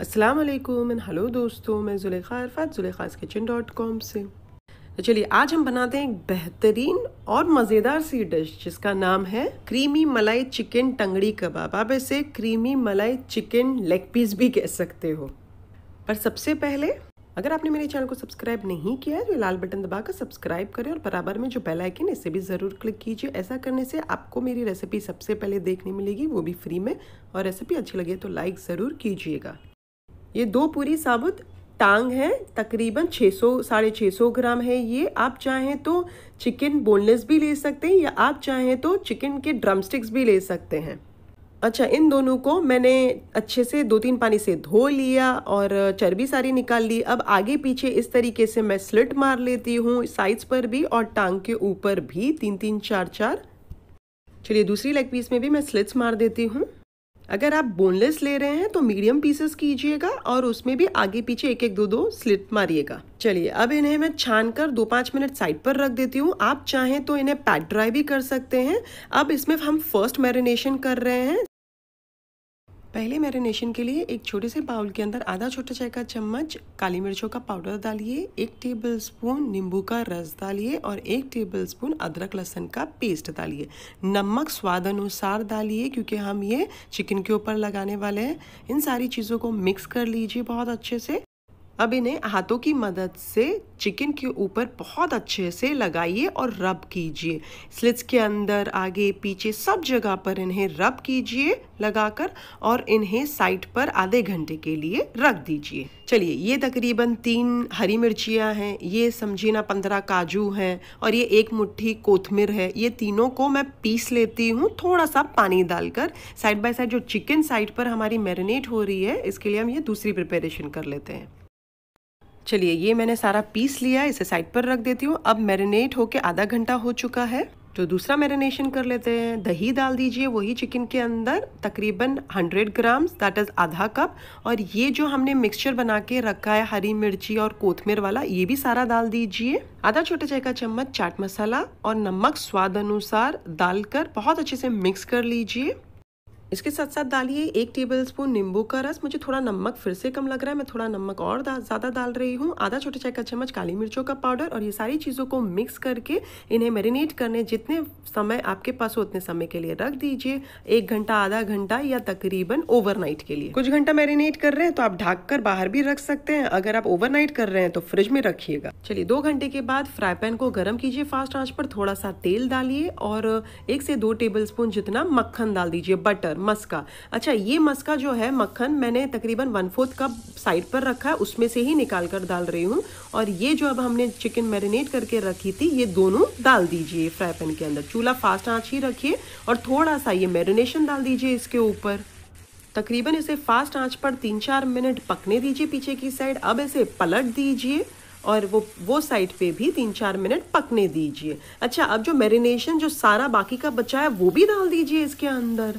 अस्सलाम वालेकुम and hello दोस्तों मैं Zulekha Arafat Zulekha kitchen dot com से तो चलिए आज हम बनाते हैं एक बेहतरीन और मज़ेदार सी डिश जिसका नाम है क्रीमी मलाई चिकन टंगड़ी कबाब आप इसे क्रीमी मलाई चिकन लेग पीस भी कह सकते हो पर सबसे पहले अगर आपने मेरे चैनल को सब्सक्राइब नहीं किया है तो लाल बटन दबाकर सब्सक्राइब करें और बराबर में जो बेल आइकन इसे भी ज़रूर क्लिक कीजिए ऐसा करने से आपको मेरी रेसिपी सबसे पहले देखने मिलेगी वो भी फ्री में और रेसिपी अच्छी लगे तो लाइक ज़रूर कीजिएगा ये दो पूरी साबुत टांग है तकरीबन 600 सौ साढ़े छः ग्राम है ये आप चाहें तो चिकन बोनलेस भी ले सकते हैं या आप चाहें तो चिकन के ड्रमस्टिक्स भी ले सकते हैं अच्छा इन दोनों को मैंने अच्छे से दो तीन पानी से धो लिया और चर्बी सारी निकाल ली अब आगे पीछे इस तरीके से मैं स्लिट मार लेती हूँ साइड्स पर भी और टांग के ऊपर भी तीन तीन चार चार चलिए दूसरी लेग पीस में भी मैं स्लिट्स मार देती हूँ अगर आप बोनलेस ले रहे हैं तो मीडियम पीसेस कीजिएगा और उसमें भी आगे पीछे एक एक दो दो स्लिट मारिएगा चलिए अब इन्हें मैं छान कर दो पाँच मिनट साइड पर रख देती हूँ आप चाहें तो इन्हें पैट ड्राई भी कर सकते हैं अब इसमें हम फर्स्ट मैरिनेशन कर रहे हैं पहले मैरिनेशन के लिए एक छोटे से बाउल के अंदर आधा छोटा चाय का चम्मच काली मिर्चों का पाउडर डालिए एक टेबल स्पून नींबू का रस डालिए और एक टेबल स्पून अदरक लहसन का पेस्ट डालिए नमक स्वाद अनुसार डालिए क्योंकि हम ये चिकन के ऊपर लगाने वाले हैं इन सारी चीज़ों को मिक्स कर लीजिए बहुत अच्छे से अब इन्हें हाथों की मदद से चिकन के ऊपर बहुत अच्छे से लगाइए और रब कीजिए स्लिट्स के अंदर आगे पीछे सब जगह पर इन्हें रब कीजिए लगाकर और इन्हें साइड पर आधे घंटे के लिए रख दीजिए चलिए ये तकरीबन तीन हरी मिर्चियाँ हैं ये समझिए ना पंद्रह काजू हैं और ये एक मुट्ठी कोथमिर है ये तीनों को मैं पीस लेती हूँ थोड़ा सा पानी डालकर साइड बाय साइड जो चिकन साइड पर हमारी मैरिनेट हो रही है इसके लिए हम ये दूसरी प्रिपेरेशन कर लेते हैं चलिए ये मैंने सारा पीस लिया इसे साइड पर रख देती हूँ अब मैरिनेट होके आधा घंटा हो चुका है तो दूसरा मैरिनेशन कर लेते हैं दही डाल दीजिए वही चिकन के अंदर तकरीबन 100 ग्राम्स दैट इज़ आधा कप और ये जो हमने मिक्सचर बना के रखा है हरी मिर्ची और कोथमीर वाला ये भी सारा डाल दीजिए आधा छोटे चाय का चम्मच चाट मसाला और नमक स्वाद अनुसार डालकर बहुत अच्छे से मिक्स कर लीजिए इसके साथ साथ डालिए एक टेबल स्पून नींबू का रस मुझे थोड़ा नमक फिर से कम लग रहा है मैं थोड़ा नमक और ज़्यादा डाल रही हूँ आधा छोटे चाय का चम्मच काली मिर्चों का पाउडर और ये सारी चीज़ों को मिक्स करके इन्हें मैरिनेट करने जितने समय आपके पास हो उतने समय के लिए रख दीजिए एक घंटा आधा घंटा या तकरीबन ओवर के लिए कुछ घंटा मैरिनेट कर रहे हैं तो आप ढाक कर बाहर भी रख सकते हैं अगर आप ओवर कर रहे हैं तो फ्रिज में रखिएगा चलिए दो घंटे के बाद फ्राई पैन को गर्म कीजिए फास्ट आँच पर थोड़ा सा तेल डालिए और एक से दो टेबल स्पून जितना मक्खन डाल दीजिए बटर पर मस्का अच्छा ये मस्का जो है मक्खन मैंने तकरीबन वन फोर्थ कप साइड पर रखा है उसमें से ही निकाल कर डाल रही हूँ और ये जो अब हमने चिकन मैरिनेट करके रखी थी ये दोनों डाल दीजिए फ्राई पैन के अंदर चूल्हा फास्ट आँच ही रखिए और थोड़ा सा ये मैरिनेशन डाल दीजिए इसके ऊपर तकरीबन इसे फास्ट आँच पर तीन चार मिनट पकने दीजिए पीछे की साइड अब इसे पलट दीजिए और वो वो साइड पे भी तीन चार मिनट पकने दीजिए अच्छा अब जो मैरिनेशन जो सारा बाकी का बचा है वो भी डाल दीजिए इसके अंदर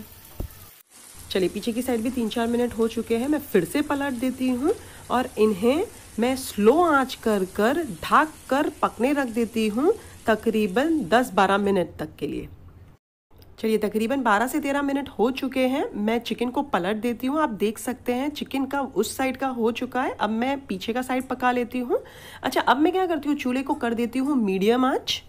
चलिए पीछे की साइड भी तीन चार मिनट हो चुके हैं मैं फिर से पलट देती हूँ और इन्हें मैं स्लो आंच कर कर ढाक कर पकने रख देती हूँ तकरीबन 10-12 मिनट तक के लिए चलिए तकरीबन 12 से 13 मिनट हो चुके हैं मैं चिकन को पलट देती हूँ आप देख सकते हैं चिकन का उस साइड का हो चुका है अब मैं पीछे का साइड पका लेती हूँ अच्छा अब मैं क्या करती हूँ चूल्हे को कर देती हूँ मीडियम आँच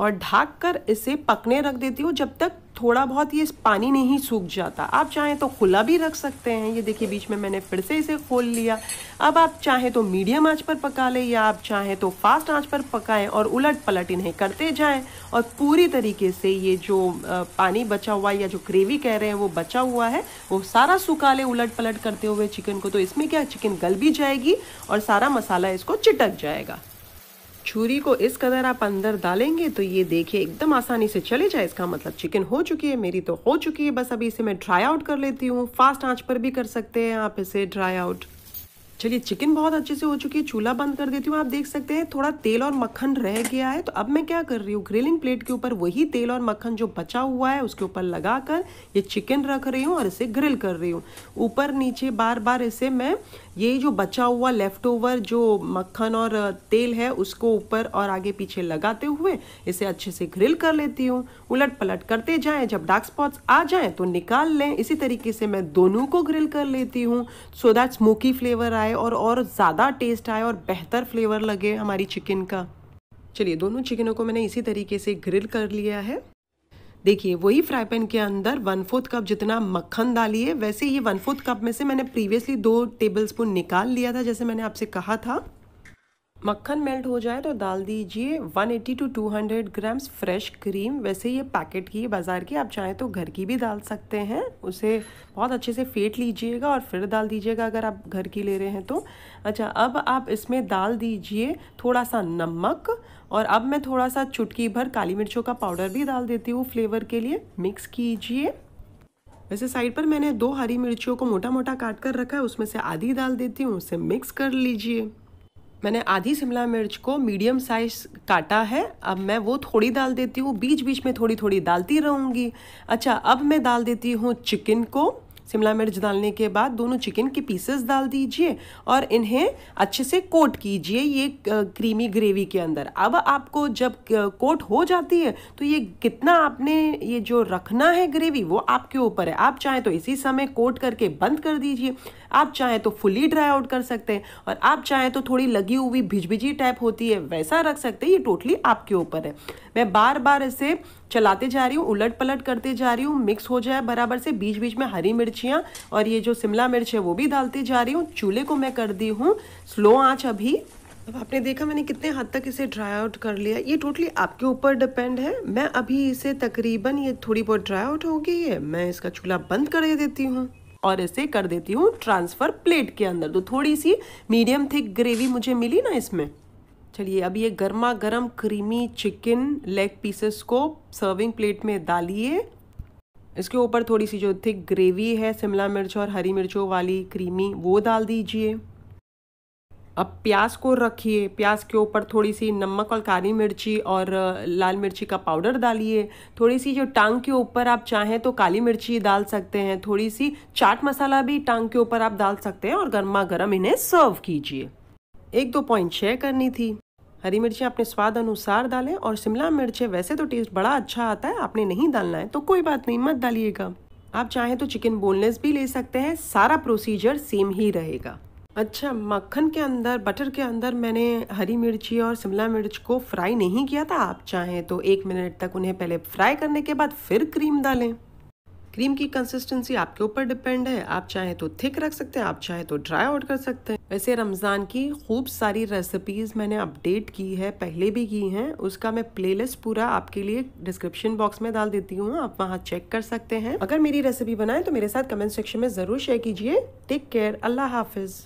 और ढाक कर इसे पकने रख देती हूँ जब तक थोड़ा बहुत ये पानी नहीं सूख जाता आप चाहें तो खुला भी रख सकते हैं ये देखिए बीच में मैंने फिर से इसे खोल लिया अब आप चाहें तो मीडियम आंच पर पका लें या आप चाहें तो फास्ट आंच पर पकाएं और उलट पलट इन्हें करते जाएं और पूरी तरीके से ये जो पानी बचा हुआ या जो ग्रेवी कह रहे हैं वो बचा हुआ है वो सारा सुखा लें उलट पलट करते हुए चिकन को तो इसमें क्या चिकन गल भी जाएगी और सारा मसाला इसको चिटक जाएगा छुरी को इस कदर आप अंदर डालेंगे तो ये देखिए एकदम आसानी से चले जाए इसका मतलब चिकन हो चुकी है मेरी तो हो चुकी है बस अभी इसे मैं ड्राई आउट कर लेती हूँ फास्ट आंच पर भी कर सकते हैं आप इसे ड्राई आउट चलिए चिकन बहुत अच्छे से हो चुकी है चूल्हा बंद कर देती हूँ आप देख सकते हैं थोड़ा तेल और मक्खन रह गया है तो अब मैं क्या कर रही हूँ ग्रिलिंग प्लेट के ऊपर वही तेल और मक्खन जो बचा हुआ है उसके ऊपर लगा कर ये चिकन रख रही हूँ और इसे ग्रिल कर रही हूँ ऊपर नीचे बार बार इसे मैं ये जो बचा हुआ लेफ्ट ओवर जो मक्खन और तेल है उसको ऊपर और आगे पीछे लगाते हुए इसे अच्छे से ग्रिल कर लेती हूँ उलट पलट करते जाए जब डार्क स्पॉट्स आ जाए तो निकाल लें इसी तरीके से मैं दोनों को ग्रिल कर लेती हूँ सो दैट स्मोकी फ्लेवर आए आए और और ज़्यादा टेस्ट आए और बेहतर फ्लेवर लगे हमारी चिकन का चलिए दोनों चिकनों को मैंने इसी तरीके से ग्रिल कर लिया है देखिए वही फ्राई पैन के अंदर वन फोर्थ कप जितना मक्खन डालिए वैसे ही वन फोर्थ कप में से मैंने प्रीवियसली दो टेबल स्पून निकाल लिया था जैसे मैंने आपसे कहा था मक्खन मेल्ट हो जाए तो डाल दीजिए 180 to two grams fresh cream वैसे ये पैकेट की बाज़ार की आप चाहें तो घर की भी डाल सकते हैं उसे बहुत अच्छे से फेंट लीजिएगा और फिर डाल दीजिएगा अगर आप घर की ले रहे हैं तो अच्छा अब आप इसमें डाल दीजिए थोड़ा सा नमक और अब मैं थोड़ा सा चुटकी भर काली मिर्चों का पाउडर भी डाल देती हूँ फ्लेवर के लिए मिक्स कीजिए वैसे साइड पर मैंने दो हरी मिर्चियों को मोटा मोटा काट कर रखा है उसमें से आधी डाल देती हूँ उसे मिक्स कर लीजिए मैंने आधी शिमला मिर्च को मीडियम साइज काटा है अब मैं वो थोड़ी डाल देती हूँ बीच बीच में थोड़ी थोड़ी डालती रहूँगी अच्छा अब मैं डाल देती हूँ चिकन को शिमला मिर्च डालने के बाद दोनों चिकन के पीसेस डाल दीजिए और इन्हें अच्छे से कोट कीजिए ये क्रीमी ग्रेवी के अंदर अब आपको जब कोट हो जाती है तो ये कितना आपने ये जो रखना है ग्रेवी वो आपके ऊपर है आप चाहें तो इसी समय कोट करके बंद कर दीजिए आप चाहें तो फुली ड्राई आउट कर सकते हैं और आप चाहें तो थोड़ी लगी हुई भिजभिजी टाइप होती है वैसा रख सकते हैं ये टोटली आपके ऊपर है मैं बार बार इसे चलाते जा रही हूँ उलट पलट करते जा रही हूँ मिक्स हो जाए बराबर से बीच बीच में हरी मिर्चियाँ और ये जो शिमला मिर्च है वो भी डालती जा रही हूँ चूल्हे को मैं कर दी हूँ स्लो आँच अभी अब आपने देखा मैंने कितने हद तक इसे ड्राई आउट कर लिया ये टोटली आपके ऊपर डिपेंड है मैं अभी इसे तकरीबन ये थोड़ी बहुत ड्राई आउट हो गई है मैं इसका चूल्हा बंद कर देती हूँ और इसे कर देती हूँ ट्रांसफ़र प्लेट के अंदर तो थोड़ी सी मीडियम थिक ग्रेवी मुझे मिली ना इसमें चलिए अब ये गर्मा गर्म क्रीमी चिकन लेग पीसेस को सर्विंग प्लेट में डालिए इसके ऊपर थोड़ी सी जो थिक ग्रेवी है शिमला मिर्च और हरी मिर्चों वाली क्रीमी वो डाल दीजिए अब प्याज को रखिए प्याज के ऊपर थोड़ी सी नमक और काली मिर्ची और लाल मिर्ची का पाउडर डालिए थोड़ी सी जो टांग के ऊपर आप चाहें तो काली मिर्ची डाल सकते हैं थोड़ी सी चाट मसाला भी टांग के ऊपर आप डाल सकते हैं और गर्मा गर्म इन्हें सर्व कीजिए एक दो पॉइंट शेयर करनी थी हरी मिर्चें अपने स्वाद अनुसार डालें और शिमला मिर्चें वैसे तो टेस्ट बड़ा अच्छा आता है आपने नहीं डालना है तो कोई बात नहीं मत डालिएगा आप चाहें तो चिकन बोनलेस भी ले सकते हैं सारा प्रोसीजर सेम ही रहेगा अच्छा मक्खन के अंदर बटर के अंदर मैंने हरी मिर्ची और शिमला मिर्च को फ्राई नहीं किया था आप चाहें तो एक मिनट तक उन्हें पहले फ्राई करने के बाद फिर क्रीम डालें क्रीम की कंसिस्टेंसी आपके ऊपर डिपेंड है आप चाहे तो थिक रख सकते हैं आप चाहे तो ड्राई आउट कर सकते हैं वैसे रमज़ान की खूब सारी रेसिपीज़ मैंने अपडेट की है पहले भी की हैं उसका मैं प्लेलिस्ट पूरा आपके लिए डिस्क्रिप्शन बॉक्स में डाल देती हूँ आप वहाँ चेक कर सकते हैं अगर मेरी रेसिपी बनाए तो मेरे साथ कमेंट सेक्शन में ज़रूर शेयर कीजिए टेक केयर अल्लाह हाफिज़